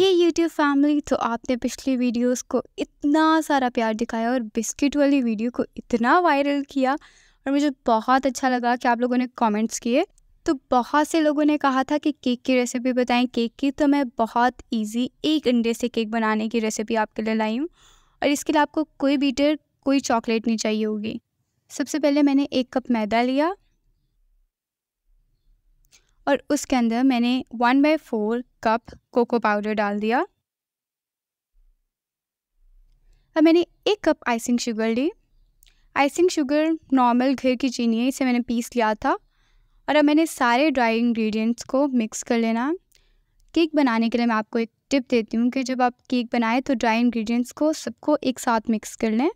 हे YouTube family तो आपने पिछली वीडियोस को इतना सारा प्यार दिखाया और बिस्किट वाली वीडियो को इतना वायरल किया और मुझे बहुत अच्छा लगा कि आप लोगों ने कमेंट्स किए तो बहुत से लोगों ने कहा था कि केक की रेसिपी बताएं केक की तो मैं बहुत इजी एक अंडे से केक बनाने की रेसिपी आपके लिए लाई हूँ और इसके लिए आपको कोई बीटर कोई चॉकलेट नहीं चाहिए होगी सबसे पहले मैंने एक कप मैदा लिया और उसके अंदर मैंने one by four cup cocoa powder डाल दिया अब मैंने एक कप आइसिंग शुगर ली आइसिंग शुगर नॉर्मल घर की चीनी है इसे मैंने पीस लिया था और अब मैंने सारे ड्राई इंग्रेडिएंट्स को मिक्स कर लेना केक बनाने के लिए मैं आपको एक टिप देती हूँ कि जब आप केक बनाएं तो ड्राई इंग्रेडिएंट्स को सबको एक साथ मिक्स कर लें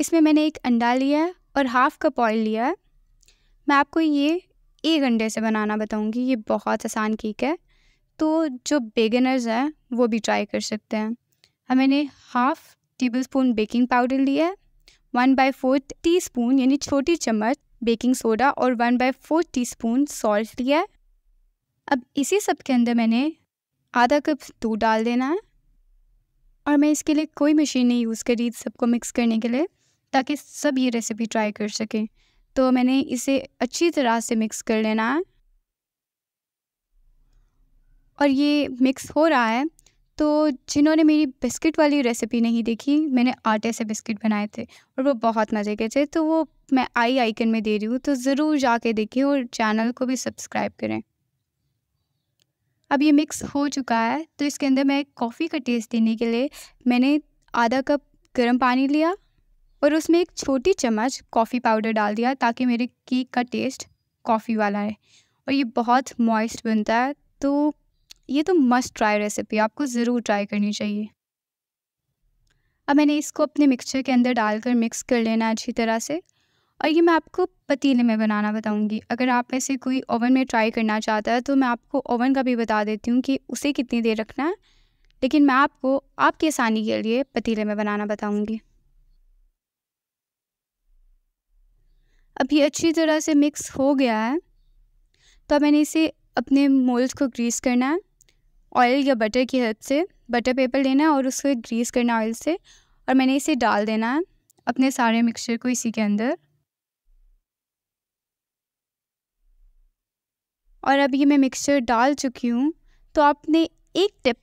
इसमें मैंने एक अंडा लिया है और हाफ़ कप ऑयल लिया है मैं आपको ये एक अंडे से बनाना बताऊँगी ये बहुत आसान केक है तो जो बेगनर्स हैं वो भी ट्राई कर सकते हैं हम मैंने half tablespoon baking powder लिया है one by four teaspoon यानी छोटी चम्मच बेकिंग सोडा और one by four teaspoon salt लिया है अब इसी सब के अंदर मैंने आधा कप दूध डाल देना है और मैं इसके लिए कोई मशीन नहीं यूज़ करी सबको मिक्स करने के लिए ताकि सब ये रेसिपी ट्राई कर सकें तो मैंने इसे अच्छी तरह से मिक्स कर लेना है और ये मिक्स हो रहा है तो जिन्होंने मेरी बिस्किट वाली रेसिपी नहीं देखी मैंने आटे से बिस्किट बनाए थे और वो बहुत मज़े के थे तो वो मैं आई आइकन में दे रही हूँ तो ज़रूर जाके देखें और चैनल को भी सब्सक्राइब करें अब ये मिक्स हो चुका है तो इसके अंदर मैं कॉफ़ी का टेस्ट देने के लिए मैंने आधा कप गर्म पानी लिया और उसमें एक छोटी चम्मच कॉफ़ी पाउडर डाल दिया ताकि मेरे केक का टेस्ट कॉफ़ी वाला है और ये बहुत मॉइस्ट बनता है तो ये तो मस्ट ट्राई रेसिपी आपको ज़रूर ट्राई करनी चाहिए अब मैंने इसको अपने मिक्सचर के अंदर डालकर मिक्स कर लेना अच्छी तरह से और ये मैं आपको पतीले में बनाना बताऊंगी अगर आप में से कोई ओवन में ट्राई करना चाहता है तो मैं आपको ओवन का भी बता देती हूँ कि उसे कितनी देर रखना है लेकिन मैं आपको आपकी आसानी के लिए पतीले में बनाना बताऊँगी अब ये अच्छी तरह से मिक्स हो गया है तो अब मैंने इसे अपने मोल्ड को ग्रीस करना है ऑयल या बटर की हेल्प से बटर पेपर लेना है और उसको ग्रीस करना ऑयल से और मैंने इसे डाल देना है अपने सारे मिक्सचर को इसी के अंदर और अब ये मैं मिक्सचर डाल चुकी हूँ तो आपने एक टिप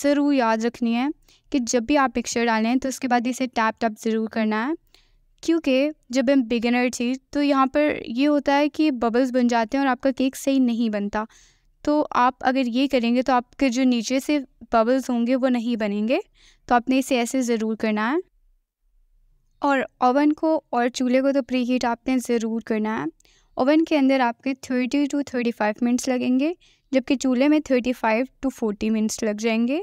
ज़रूर याद रखनी है कि जब भी आप मिक्सचर डालें तो उसके बाद इसे टैप टैप ज़रूर करना है क्योंकि जब हम बिगिनर थी तो यहाँ पर ये होता है कि बबल्स बन जाते हैं और आपका केक सही नहीं बनता तो आप अगर ये करेंगे तो आपके जो नीचे से बबल्स होंगे वो नहीं बनेंगे तो आपने इसे ऐसे ज़रूर करना है और ओवन को और चूल्हे को तो प्री हीट आपने ज़रूर करना है ओवन के अंदर आपके thirty to thirty five minutes लगेंगे जबकि चूल्हे में thirty five to forty minutes लग जाएंगे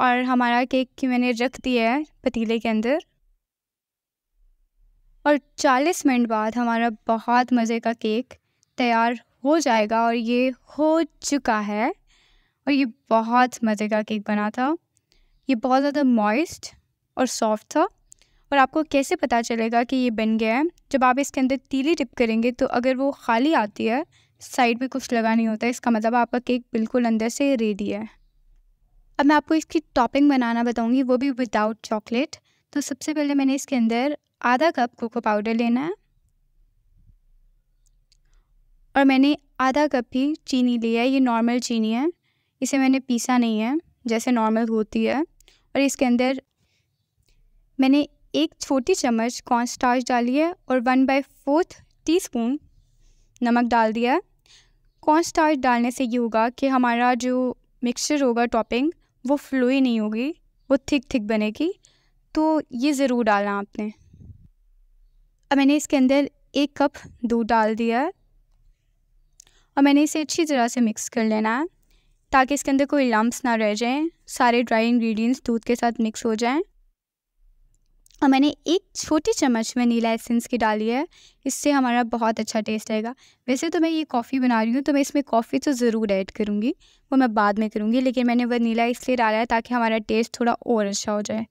और हमारा केक की मैंने रख दिया है पतीले के अंदर और 40 मिनट बाद हमारा बहुत मज़े का केक तैयार हो जाएगा और ये हो चुका है और ये बहुत मज़े का केक बना था ये बहुत ज़्यादा मॉइस्ट और सॉफ्ट था और आपको कैसे पता चलेगा कि ये बन गया है जब आप इसके अंदर तीली डिप करेंगे तो अगर वो खाली आती है साइड में कुछ लगा नहीं होता इसका मतलब आपका केक बिल्कुल अंदर से रेडी है अब मैं आपको इसकी टॉपिंग बनाना बताऊँगी वो भी विदाउट चॉकलेट तो सबसे पहले मैंने इसके अंदर आधा कप कोको पाउडर लेना है और मैंने आधा कप ही चीनी लिया है ये नॉर्मल चीनी है इसे मैंने पीसा नहीं है जैसे नॉर्मल होती है और इसके अंदर मैंने एक छोटी चम्मच कॉर्न स्टार्च डाली है और one by fourth teaspoon नमक डाल दिया कॉर्न स्टार्च डालने से ये होगा कि हमारा जो मिक्सचर होगा टॉपिंग वो फ्लोई नहीं होगी वो थिक थिक बनेगी तो ये ज़रूर डालना आपने अब मैंने इसके अंदर एक कप दूध डाल दिया है और मैंने इसे अच्छी तरह से मिक्स कर लेना है ताकि इसके अंदर कोई लम्ब्स ना रह जाएं सारे ड्राई इंग्रेडिएंट्स दूध के साथ मिक्स हो जाएं और मैंने एक छोटी चम्मच वनीला एसेंस की डाली है इससे हमारा बहुत अच्छा टेस्ट आएगा वैसे तो मैं ये कॉफ़ी बना रही हूँ तो मैं इसमें कॉफ़ी तो ज़रूर ऐड करूँगी वो मैं बाद में करूँगी लेकिन मैंने वनीला इसलिए डाला है ताकि हमारा टेस्ट थोड़ा और अच्छा हो जाए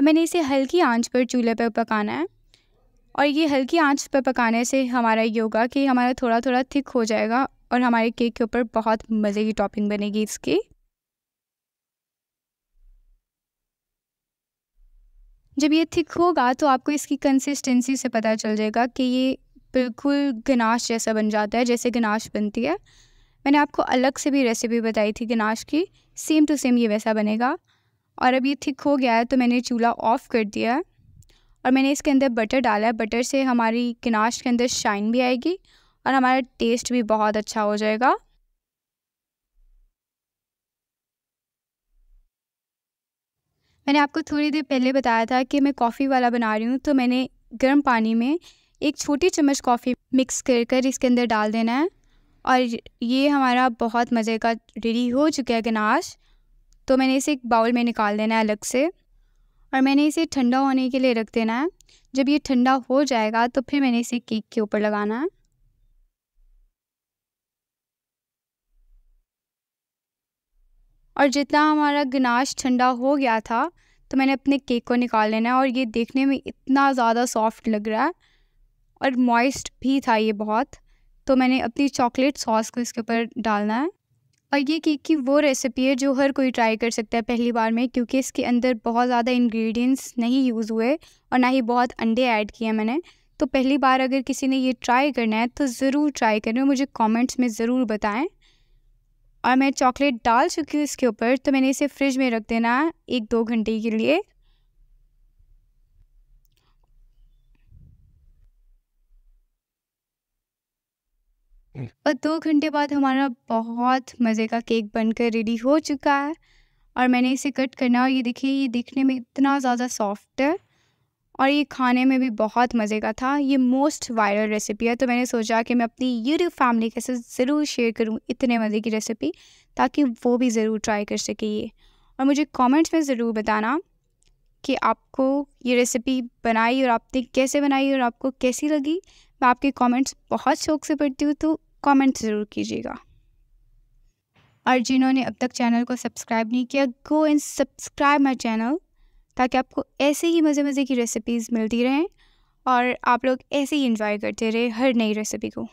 अब मैंने इसे हल्की आंच पर चूल्हे पर पकाना है और ये हल्की आंच पर पकाने से हमारा ये होगा कि हमारा थोड़ा थोड़ा थिक हो जाएगा और हमारे केक के ऊपर बहुत मज़े की टॉपिंग बनेगी इसकी जब ये थिक होगा तो आपको इसकी कंसिस्टेंसी से पता चल जाएगा कि ये बिल्कुल गनाश जैसा बन जाता है जैसे गनाश बनती है मैंने आपको अलग से भी रेसिपी बताई थी गनाश की सेम टू सेम ये वैसा बनेगा और अब ये थिक हो गया है तो मैंने चूल्हा ऑफ़ कर दिया है और मैंने इसके अंदर बटर डाला है बटर से हमारी किनाश के अंदर शाइन भी आएगी और हमारा टेस्ट भी बहुत अच्छा हो जाएगा मैंने आपको थोड़ी देर पहले बताया था कि मैं कॉफ़ी वाला बना रही हूँ तो मैंने गर्म पानी में एक छोटी चम्मच कॉफ़ी मिक्स कर कर इसके अंदर डाल देना है और ये हमारा बहुत मज़े का रेडी हो चुका है गनाश तो मैंने इसे एक बाउल में निकाल देना है अलग से और मैंने इसे ठंडा होने के लिए रख देना है जब ये ठंडा हो जाएगा तो फिर मैंने इसे केक के ऊपर लगाना है और जितना हमारा गनाश ठंडा हो गया था तो मैंने अपने केक को निकाल लेना है और ये देखने में इतना ज़्यादा सॉफ्ट लग रहा है और मॉइस्ट भी था ये बहुत तो मैंने अपनी चॉकलेट सॉस को इसके ऊपर डालना है और ये केक की वो रेसिपी है जो हर कोई ट्राई कर सकता है पहली बार में क्योंकि इसके अंदर बहुत ज़्यादा इंग्रेडिएंट्स नहीं यूज़ हुए और ना ही बहुत अंडे ऐड किए मैंने तो पहली बार अगर किसी ने ये ट्राई करना है तो ज़रूर ट्राई करें मुझे कॉमेंट्स में ज़रूर बताएँ और मैं चॉकलेट डाल चुकी हूँ इसके ऊपर तो मैंने इसे फ्रिज में रख देना एक दो घंटे के लिए और दो घंटे बाद हमारा बहुत मज़े का केक बनकर रेडी हो चुका है और मैंने इसे कट करना और ये देखिए ये दिखने में इतना ज़्यादा सॉफ्ट है और ये खाने में भी बहुत मज़े का था ये मोस्ट वायरल रेसिपी है तो मैंने सोचा कि मैं अपनी यूट्यूब फैमिली के साथ ज़रूर शेयर करूँ इतने मज़े की रेसिपी ताकि वो भी ज़रूर ट्राई कर सके ये और मुझे कमेंट्स में ज़रूर बताना कि आपको ये रेसिपी बनाई और आपने कैसे बनाई और आपको कैसी लगी मैं आपके कमेंट्स बहुत शौक से पढ़ती हूँ तो कमेंट ज़रूर कीजिएगा और जिन्होंने अब तक चैनल को सब्सक्राइब नहीं किया go and subscribe my channel ताकि आपको ऐसे ही मज़े मज़े की रेसिपीज़ मिलती रहें और आप लोग ऐसे ही इन्जॉय करते रहे हर नई रेसिपी को